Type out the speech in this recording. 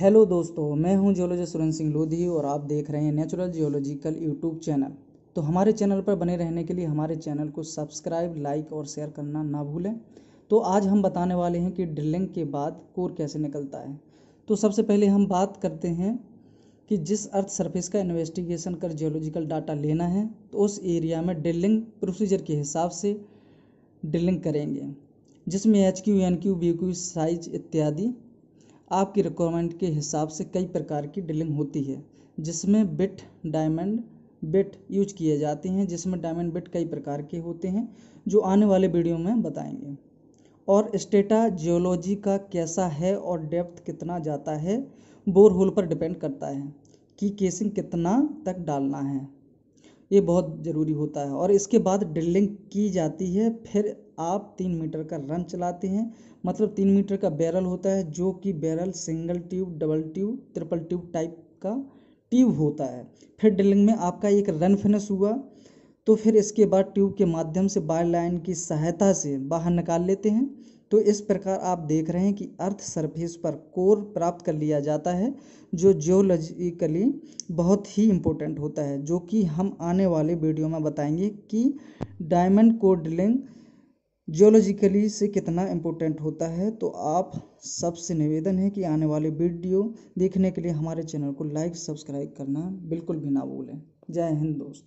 hello दोस्तों मैं हूं जियोलॉजिस्ट सुरेंद्र सिंह लोधी और आप देख रहे हैं नेचुरल जियोलॉजिकल यूट्यूब चैनल तो हमारे चैनल पर बने रहने के लिए हमारे चैनल को सब्सक्राइब लाइक और शेयर करना ना भूलें तो आज हम बताने वाले हैं कि ड्रिलिंग के बाद कोर कैसे निकलता है तो सबसे पहले हम बात करते हैं कि जिस अर्थ सर्फेस का इन्वेस्टिगेशन कर जियोलॉजिकल डाटा लेना है तो उस एरिया में ड्रिलिंग प्रोसीजर के हिसाब से ड्रिलिंग करेंगे जिसमें H Q N Q B Q size इत्यादि आपकी रिक्वायरमेंट के हिसाब से कई प्रकार की ड्रिलिंग होती है जिसमें बिट डायमंड बिट यूज किए जाते हैं जिसमें डायमंड बिट कई प्रकार के होते हैं जो आने वाले वीडियो में बताएंगे और स्टेटा जियोलॉजी का कैसा है और डेप्थ कितना जाता है बोर होल पर डिपेंड करता है कि केसिंग कितना तक डालना है ये बहुत ज़रूरी होता है और इसके बाद ड्रिलिंग की जाती है फिर आप तीन मीटर का रन चलाते हैं मतलब तीन मीटर का बैरल होता है जो कि barrel single tube double tube triple tube type का ट्यूब होता है फिर ड्रिलिंग में आपका एक रन फिनिश हुआ तो फिर इसके बाद ट्यूब के माध्यम से बाय लाइन की सहायता से बाहर निकाल लेते हैं तो इस प्रकार आप देख रहे हैं कि अर्थ सरफेस पर कोर प्राप्त कर लिया जाता है जो जियोलॉजिकली बहुत ही इम्पोर्टेंट होता है जो कि हम आने वाले वीडियो में बताएंगे कि डायमंड कोर ड्रिलिंग जियोलॉजिकली से कितना इम्पोर्टेंट होता है तो आप सबसे निवेदन है कि आने वाले वीडियो देखने के लिए हमारे चैनल को लाइक सब्सक्राइब करना बिल्कुल भी ना भूलें जय हिंद दोस्त